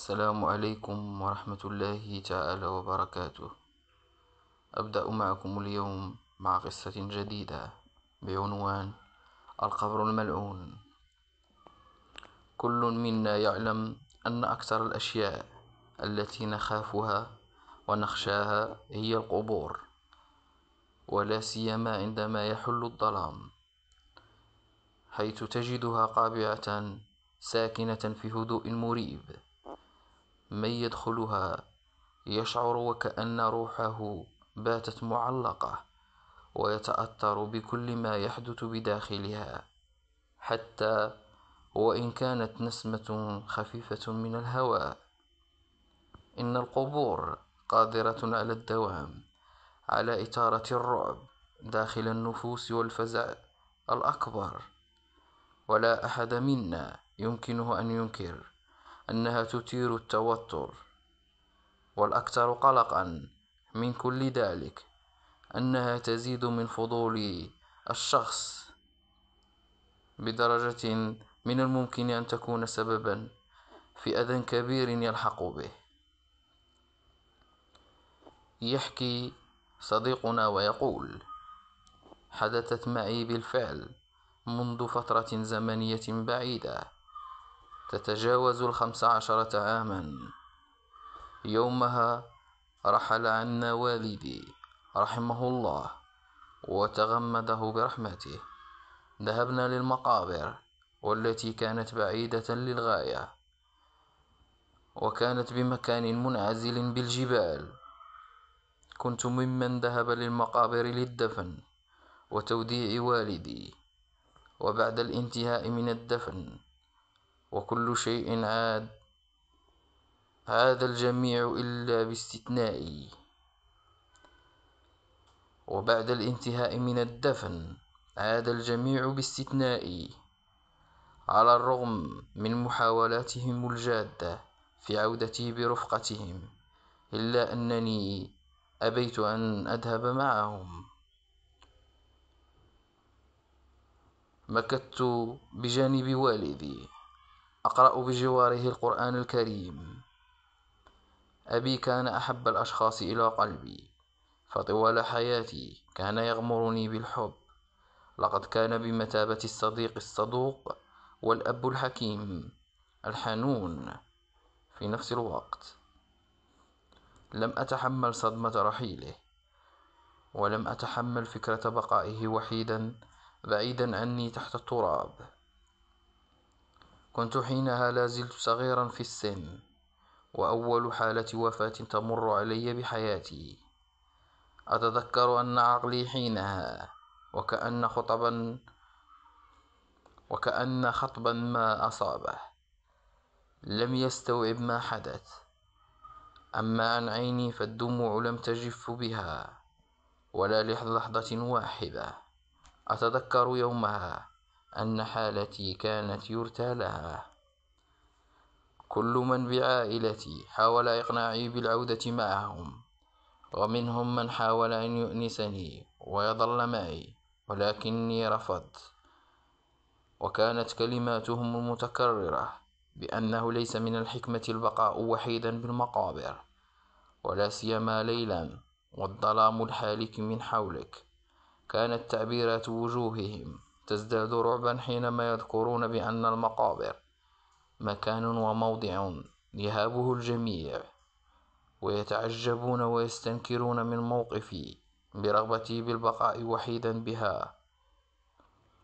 السلام عليكم ورحمة الله تعالى وبركاته أبدأ معكم اليوم مع قصة جديدة بعنوان القبر الملعون كل منا يعلم أن أكثر الأشياء التي نخافها ونخشاها هي القبور ولا سيما عندما يحل الظلام حيث تجدها قابعة ساكنة في هدوء مريب من يدخلها يشعر وكأن روحه باتت معلقة ويتأثر بكل ما يحدث بداخلها حتى وإن كانت نسمة خفيفة من الهواء إن القبور قادرة على الدوام على إثارة الرعب داخل النفوس والفزع الأكبر ولا أحد منا يمكنه أن ينكر أنها تثير التوتر والأكثر قلقًا من كل ذلك أنها تزيد من فضول الشخص بدرجة من الممكن أن تكون سببًا في أذى كبير يلحق به يحكي صديقنا ويقول حدثت معي بالفعل منذ فترة زمنية بعيدة تتجاوز الخمس عشرة عاما يومها رحل عنا والدي رحمه الله وتغمده برحمته ذهبنا للمقابر والتي كانت بعيدة للغاية وكانت بمكان منعزل بالجبال كنت ممن ذهب للمقابر للدفن وتوديع والدي وبعد الانتهاء من الدفن وكل شيء عاد عاد الجميع إلا باستثنائي وبعد الانتهاء من الدفن عاد الجميع باستثنائي على الرغم من محاولاتهم الجادة في عودتي برفقتهم إلا أنني أبيت أن أذهب معهم مكثت بجانب والدي أقرأ بجواره القرآن الكريم أبي كان أحب الأشخاص إلى قلبي فطوال حياتي كان يغمرني بالحب لقد كان بمثابة الصديق الصدوق والأب الحكيم الحنون في نفس الوقت لم أتحمل صدمة رحيله ولم أتحمل فكرة بقائه وحيدا بعيدا عني تحت التراب كنت حينها لا زلت صغيرا في السن وأول حالة وفاة تمر علي بحياتي أتذكر أن عقلي حينها وكأن خطبا وكأن خطبا ما أصابه لم يستوعب ما حدث أما عن عيني فالدموع لم تجف بها ولا لحظة واحدة أتذكر يومها أن حالتي كانت يرثى لها كل من بعائلتي حاول إقناعي بالعودة معهم ومنهم من حاول أن يؤنسني ويظل معي ولكني رفضت وكانت كلماتهم المتكررة بأنه ليس من الحكمة البقاء وحيدا بالمقابر ولا سيما ليلا والظلام الحالك من حولك كانت تعبيرات وجوههم تزداد رعبا حينما يذكرون بأن المقابر مكان وموضع يهابه الجميع ويتعجبون ويستنكرون من موقفي برغبتي بالبقاء وحيدا بها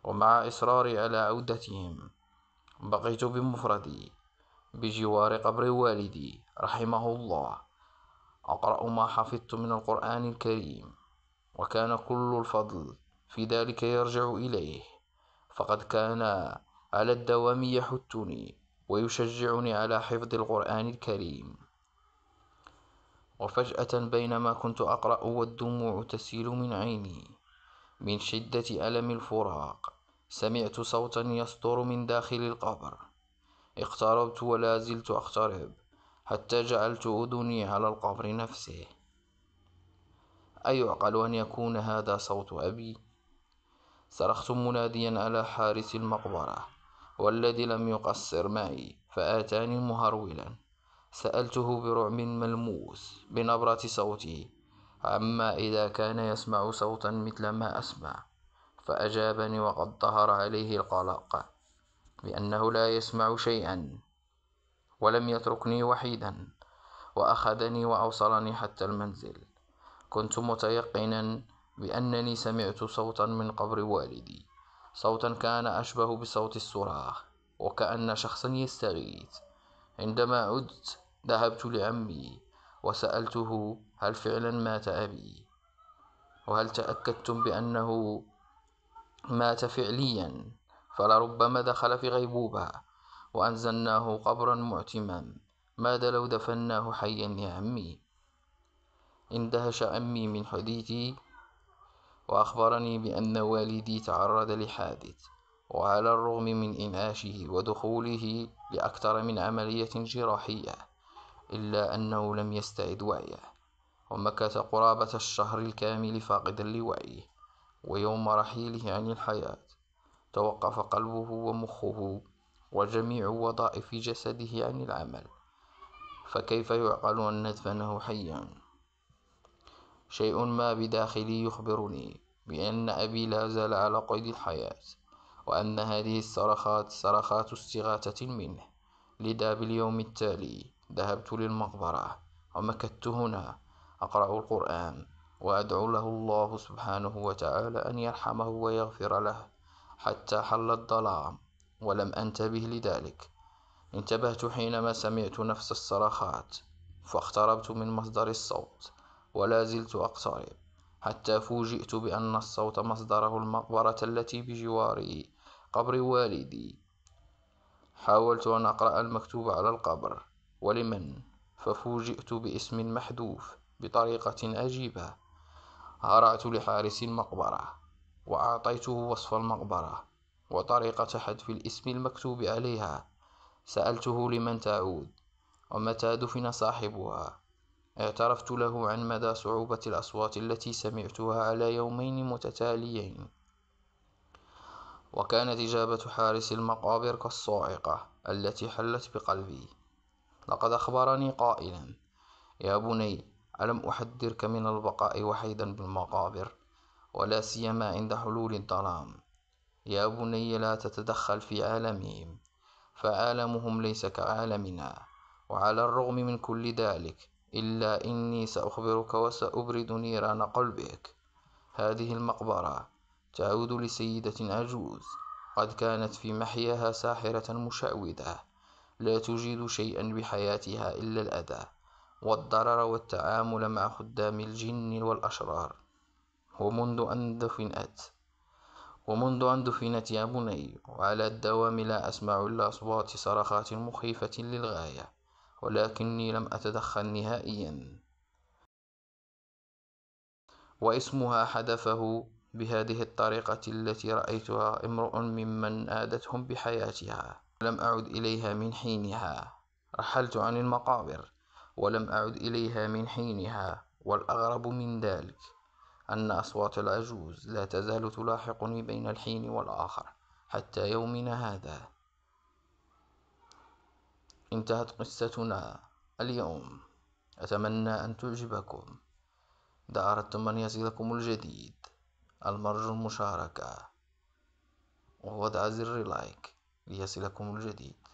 ومع إصراري على عودتهم بقيت بمفردي بجوار قبر والدي رحمه الله أقرأ ما حفظت من القرآن الكريم وكان كل الفضل في ذلك يرجع إليه فقد كان على الدوام يحثني ويشجعني على حفظ القرآن الكريم وفجأة بينما كنت أقرأ والدموع تسيل من عيني من شدة ألم الفراق سمعت صوتا يصدر من داخل القبر اقتربت ولا زلت أقترب حتى جعلت أذني على القبر نفسه أيعقل أن يكون هذا صوت أبي؟ صرخت مناديا على حارس المقبرة والذي لم يقصر معي فآتاني مهرولا سألته برعب ملموس بنبرة صوتي عما إذا كان يسمع صوتا مثل ما أسمع فأجابني وقد ظهر عليه القلق بأنه لا يسمع شيئا ولم يتركني وحيدا وأخذني وأوصلني حتى المنزل كنت متيقنا بأنني سمعت صوتا من قبر والدي صوتا كان أشبه بصوت الصراخ وكأن شخصا يستغيث عندما عدت ذهبت لعمي وسألته هل فعلا مات أبي وهل تأكدتم بأنه مات فعليا فلربما دخل في غيبوبة وأنزلناه قبرا معتما ماذا لو دفناه حيا يا عمي اندهش عمي من حديثي وأخبرني بأن والدي تعرض لحادث وعلى الرغم من إنعاشه ودخوله لأكثر من عملية جراحية إلا أنه لم يستعد وعيه ومكث قرابة الشهر الكامل فاقدا لوعيه ويوم رحيله عن الحياة توقف قلبه ومخه وجميع وظائف جسده عن العمل فكيف يعقل أن ندفنه حيا شيء ما بداخلي يخبرني بأن أبي لا زال على قيد الحياة وأن هذه الصرخات صرخات استغاثة منه لذا باليوم التالي ذهبت للمقبرة ومكثت هنا أقرأ القرآن وأدعو له الله سبحانه وتعالى أن يرحمه ويغفر له حتى حل الظلام ولم أنتبه لذلك انتبهت حينما سمعت نفس الصرخات فاقتربت من مصدر الصوت ولا زلت أقترب حتى فوجئت بأن الصوت مصدره المقبرة التي بجواري قبر والدي حاولت أن أقرأ المكتوب على القبر ولمن ففوجئت باسم محذوف بطريقة عجيبة هرعت لحارس المقبرة وأعطيته وصف المقبرة وطريقة حذف الاسم المكتوب عليها سألته لمن تعود ومتى دفن صاحبها اعترفت له عن مدى صعوبة الأصوات التي سمعتها على يومين متتاليين وكانت إجابة حارس المقابر كالصاعقة التي حلت بقلبي لقد أخبرني قائلا يا بني ألم أحذرك من البقاء وحيدا بالمقابر ولا سيما عند حلول الظلام يا بني لا تتدخل في عالمهم فعالمهم ليس كعالمنا وعلى الرغم من كل ذلك إلا إني سأخبرك وسأبرد نيران قلبك هذه المقبرة تعود لسيدة عجوز قد كانت في محياها ساحرة مشعوذة لا تجيد شيئا بحياتها إلا الأذى والضرر والتعامل مع خدام الجن والأشرار ومنذ أن دفنت ومنذ أن دفنت يا بني وعلى الدوام لا أسمع إلا أصوات صرخات مخيفة للغاية ولكني لم أتدخل نهائيا واسمها حدفه بهذه الطريقة التي رأيتها امرؤ ممن آدتهم بحياتها لم أعد إليها من حينها رحلت عن المقابر ولم أعد إليها من حينها والأغرب من ذلك أن أصوات العجوز لا تزال تلاحقني بين الحين والآخر حتى يومنا هذا انتهت قصتنا اليوم أتمنى أن تعجبكم إذا أردتم أن يصلكم الجديد المرجو المشاركة ووضع زر لايك ليصلكم الجديد